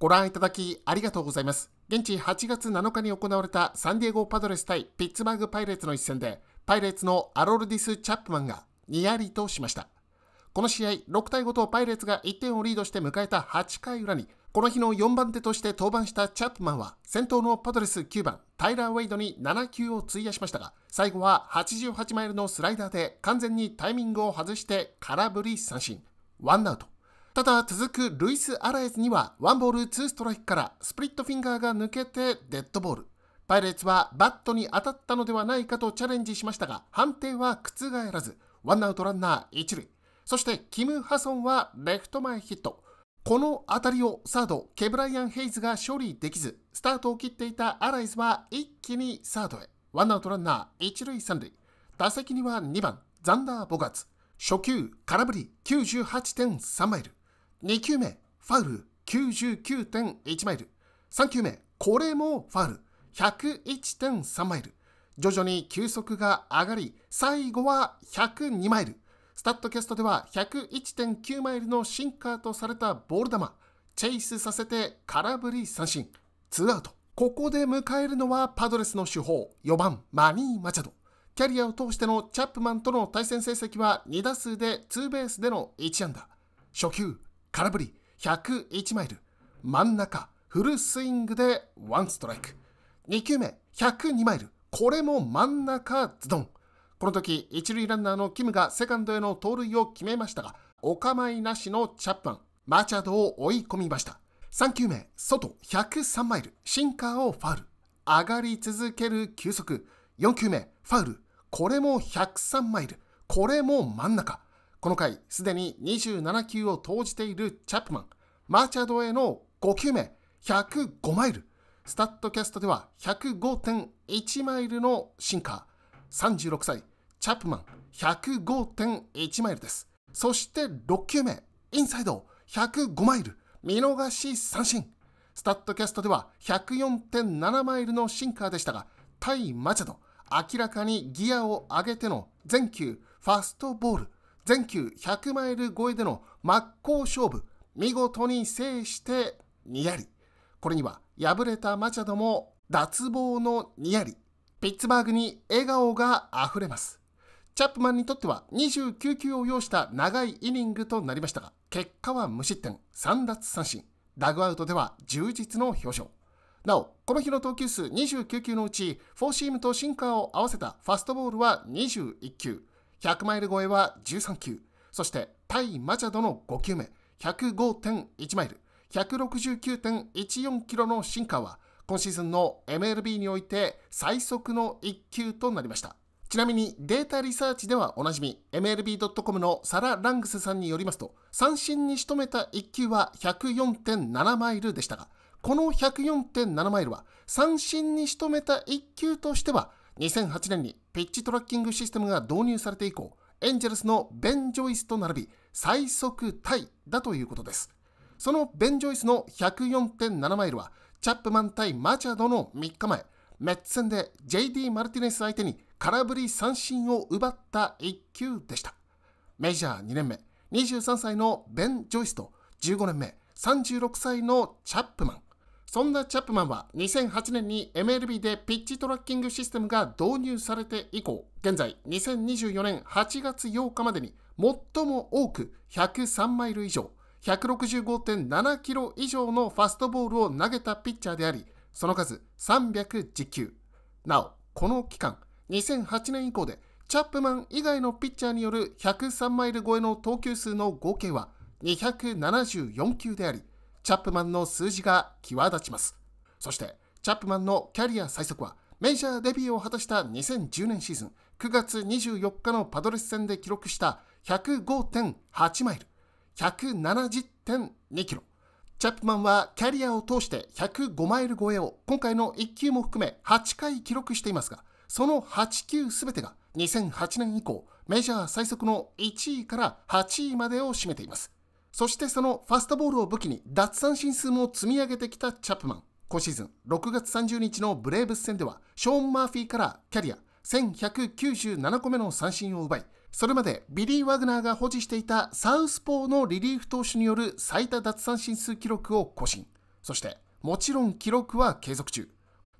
ご覧いただきありがとうございます。現地8月7日に行われたサンディエゴパドレス対ピッツバーグパイレーツの一戦で、パイレーツのアロルディス・チャップマンがニヤリとしました。この試合、6対5とパイレーツが1点をリードして迎えた8回裏に、この日の4番手として登板したチャップマンは、先頭のパドレス9番、タイラー・ウェイドに7球を費やしましたが、最後は88マイルのスライダーで完全にタイミングを外して空振り三振。ワンアウト。ただ続くルイス・アラエズにはワンボールツーストライクからスプリットフィンガーが抜けてデッドボールパイレーツはバットに当たったのではないかとチャレンジしましたが判定は覆らずワンアウトランナー1塁そしてキム・ハソンはレフト前ヒットこの当たりをサードケブライアン・ヘイズが処理できずスタートを切っていたアライズは一気にサードへワンアウトランナー1塁3塁打席には2番ザンダー・ボガツ初球空振り98.3マイル2球目、ファウル99.1マイル。3球目、これもファウル101.3マイル。徐々に球速が上がり、最後は102マイル。スタッドキャストでは101.9マイルのシンカーとされたボール球、チェイスさせて空振り三振、ツーアウト。ここで迎えるのはパドレスの主砲、4番マニー・マチャド。キャリアを通してのチャップマンとの対戦成績は2打数でツーベースでの1安打。初球、空振り101マイル真ん中フルスイングでワンストライク2球目102マイルこれも真ん中ズドンこの時一塁ランナーのキムがセカンドへの盗塁を決めましたがお構いなしのチャップマンマチャドを追い込みました3球目外103マイルシンカーをファウル上がり続ける球速4球目ファウルこれも103マイルこれも真ん中この回、すでに27球を投じているチャップマン、マーチャードへの5球目、105マイル。スタッドキャストでは105.1マイルのシンカー。36歳、チャップマン、105.1マイルです。そして6球目、インサイド、105マイル。見逃し三振。スタッドキャストでは104.7マイルのシンカーでしたが、対マチャド、明らかにギアを上げての全球ファストボール。全球100マイル超えでの真っ向勝負、見事に制してニヤリ。これには敗れたマチャドも脱帽のニヤリ。ピッツバーグに笑顔が溢れます。チャップマンにとっては29球を要した長いイニングとなりましたが、結果は無失点、3奪三振。ダグアウトでは充実の表情。なお、この日の投球数29球のうち、フォーシームとシンカーを合わせたファストボールは21球、100マイル超えは13球。そして、対マチャドの5球目、105.1マイル、169.14キロのシンカーは、今シーズンの MLB において最速の1球となりました。ちなみにデータリサーチではおなじみ MLB.com のサラ・ラングスさんによりますと三振に仕留めた1球は104.7マイルでしたがこの104.7マイルは三振に仕留めた1球としては2008年にピッチトラッキングシステムが導入されて以降、エンジェルスのベン・ジョイスと並び、最速タイだということです。そのベン・ジョイスの104.7マイルは、チャップマン対マチャドの3日前、メッツ戦で JD・ マルティネス相手に空振り三振を奪った1球でした。メジャー2年目、23歳のベン・ジョイスと15年目、36歳のチャップマン。そんなチャップマンは2008年に MLB でピッチトラッキングシステムが導入されて以降、現在2024年8月8日までに最も多く103マイル以上、165.7キロ以上のファストボールを投げたピッチャーであり、その数310球。なお、この期間、2008年以降でチャップマン以外のピッチャーによる103マイル超えの投球数の合計は274球であり、チャップマンの数字が際立ちます。そして、チャップマンのキャリア最速は、メジャーデビューを果たした2010年シーズン9月24日のパドレス戦で記録した105.8マイル、170.2キロ。チャップマンはキャリアを通して105マイル超えを今回の1球も含め8回記録していますが、その8球すべてが2008年以降、メジャー最速の1位から8位までを占めています。そしてそのファストボールを武器に奪三振数も積み上げてきたチャップマン。今シーズン6月30日のブレーブス戦では、ショーン・マーフィーからキャリア1197個目の三振を奪い、それまでビリー・ワグナーが保持していたサウスポーのリリーフ投手による最多奪三振数記録を更新。そして、もちろん記録は継続中。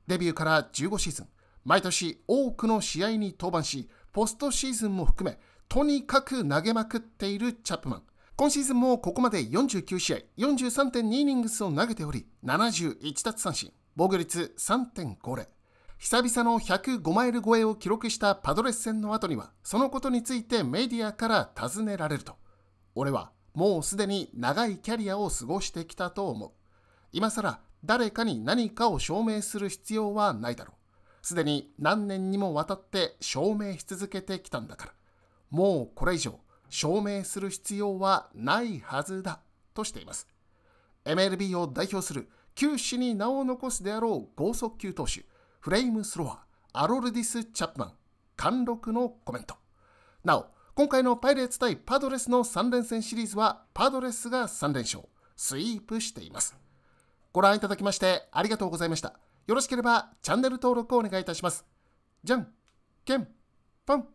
デビューから15シーズン、毎年多くの試合に登板し、ポストシーズンも含め、とにかく投げまくっているチャップマン。今シーズンもここまで49試合43.2イニングスを投げており71奪三振防御率3.50久々の105マイル超えを記録したパドレス戦の後にはそのことについてメディアから尋ねられると俺はもうすでに長いキャリアを過ごしてきたと思う今更誰かに何かを証明する必要はないだろうすでに何年にもわたって証明し続けてきたんだからもうこれ以上証明する必要はないはずだとしています。MLB を代表する球史に名を残すであろう剛速球投手、フレイムスロア、アロルディス・チャップマン、貫禄のコメント。なお、今回のパイレーツ対パドレスの3連戦シリーズは、パドレスが3連勝、スイープしています。ご覧いただきましてありがとうございました。よろしければチャンネル登録をお願いいたします。じゃん、けん、ぽん。